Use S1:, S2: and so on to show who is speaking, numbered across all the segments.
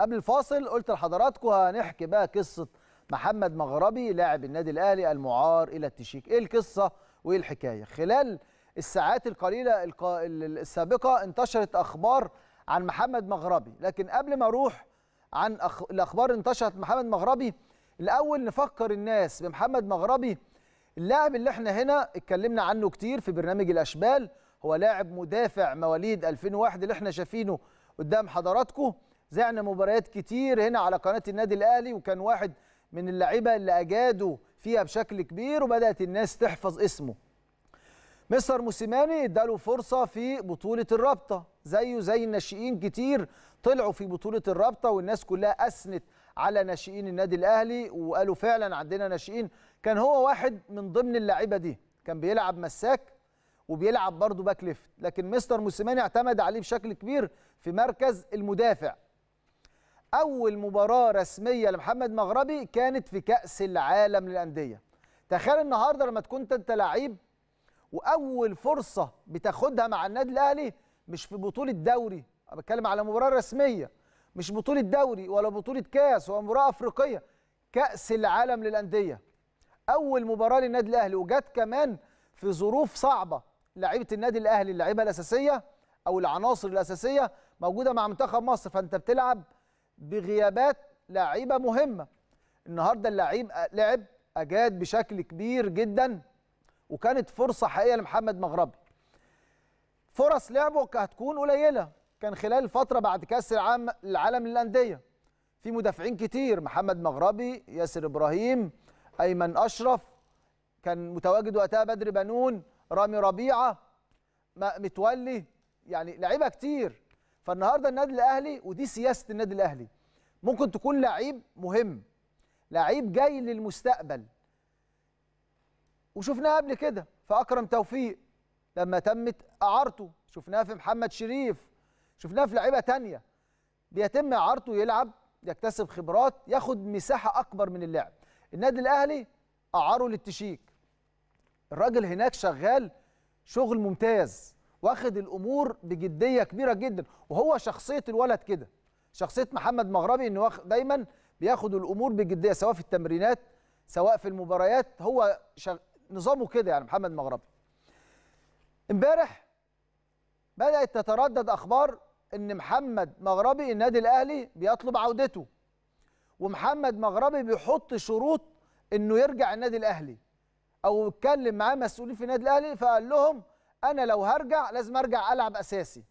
S1: قبل الفاصل قلت لحضراتكم هنحكي بقى قصه محمد مغربي لاعب النادي الاهلي المعار الى التشيك ايه القصه وايه الحكايه خلال الساعات القليله السابقه انتشرت اخبار عن محمد مغربي لكن قبل ما اروح عن أخ... الاخبار انتشرت محمد مغربي الاول نفكر الناس بمحمد مغربي اللاعب اللي احنا هنا اتكلمنا عنه كتير في برنامج الاشبال هو لاعب مدافع مواليد 2001 اللي احنا شايفينه قدام حضراتكم زعنا مباريات كتير هنا على قناه النادي الاهلي وكان واحد من اللعيبه اللي اجادوا فيها بشكل كبير وبدات الناس تحفظ اسمه مستر موسيماني اداله فرصه في بطوله الرابطه زيه زي الناشئين كتير طلعوا في بطوله الرابطه والناس كلها اثنت على ناشئين النادي الاهلي وقالوا فعلا عندنا ناشئين كان هو واحد من ضمن اللعيبه دي كان بيلعب مساك وبيلعب برضه باك ليفت لكن مستر موسيماني اعتمد عليه بشكل كبير في مركز المدافع اول مباراه رسميه لمحمد مغربي كانت في كاس العالم للانديه تخيل النهارده لما تكون انت لعيب واول فرصه بتاخدها مع النادي الاهلي مش في بطوله دوري انا بتكلم على مباراه رسميه مش بطوله دوري ولا بطوله كاس ولا مباراه افريقيه كاس العالم للانديه اول مباراه للنادي الاهلي وجت كمان في ظروف صعبه لعيبه النادي الاهلي اللعيبه الاساسيه او العناصر الاساسيه موجوده مع منتخب مصر فانت بتلعب بغيابات لاعيبه مهمه النهارده اللعيب لعب اجاد بشكل كبير جدا وكانت فرصه حقيقيه لمحمد مغربي فرص لعبه هتكون قليله كان خلال الفتره بعد كاس العالم العالم للانديه في مدافعين كتير محمد مغربي ياسر ابراهيم ايمن اشرف كان متواجد وقتها بدر بنون رامي ربيعه متولي يعني لعيبه كتير فالنهارده النادي الاهلي ودي سياسه النادي الاهلي ممكن تكون لعيب مهم لعيب جاي للمستقبل وشفناه قبل كده في اكرم توفيق لما تمت اعارته شفناها في محمد شريف شفناها في لعيبه تانية بيتم اعارته يلعب يكتسب خبرات ياخد مساحه اكبر من اللعب النادي الاهلي اعاره للتشيك الراجل هناك شغال شغل ممتاز واخد الامور بجديه كبيره جدا وهو شخصيه الولد كده شخصيه محمد مغربي انه دايما بياخد الامور بجديه سواء في التمرينات سواء في المباريات هو شغ... نظامه كده يعني محمد مغربي امبارح بدات تتردد اخبار ان محمد مغربي النادي الاهلي بيطلب عودته ومحمد مغربي بيحط شروط انه يرجع النادي الاهلي او اتكلم معاه مسؤولين في النادي الاهلي فقال لهم انا لو هرجع لازم ارجع العب اساسي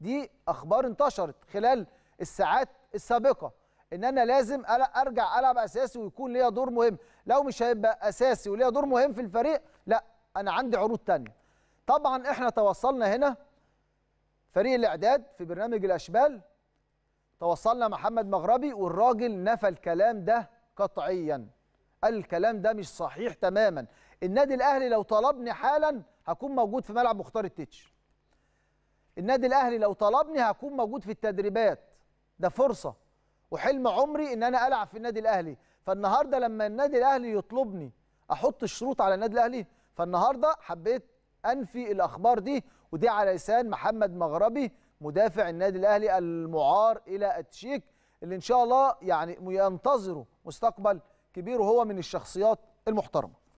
S1: دي اخبار انتشرت خلال الساعات السابقه ان انا لازم ارجع العب اساسي ويكون ليا دور مهم لو مش هيبقى اساسي وليا دور مهم في الفريق لا انا عندي عروض تانية طبعا احنا توصلنا هنا فريق الاعداد في برنامج الاشبال توصلنا محمد مغربي والراجل نفى الكلام ده قطعيا الكلام ده مش صحيح تماما النادي الاهلي لو طلبني حالا هكون موجود في ملعب مختار التتش النادي الاهلي لو طلبني هكون موجود في التدريبات ده فرصه وحلم عمري ان انا العب في النادي الاهلي فالنهارده لما النادي الاهلي يطلبني احط الشروط على النادي الاهلي فالنهارده حبيت انفي الاخبار دي ودي على لسان محمد مغربي مدافع النادي الاهلي المعار الى التشيك اللي ان شاء الله يعني ينتظره مستقبل كبير وهو من الشخصيات المحترمه